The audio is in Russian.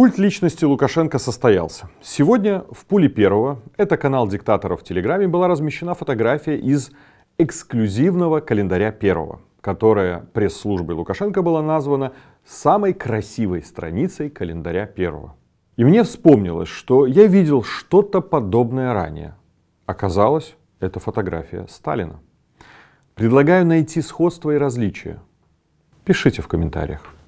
Культ личности Лукашенко состоялся. Сегодня в пуле первого, это канал диктатора в Телеграме, была размещена фотография из эксклюзивного календаря первого, которая пресс-службой Лукашенко была названа самой красивой страницей календаря первого. И мне вспомнилось, что я видел что-то подобное ранее. Оказалось, это фотография Сталина. Предлагаю найти сходство и различия. Пишите в комментариях.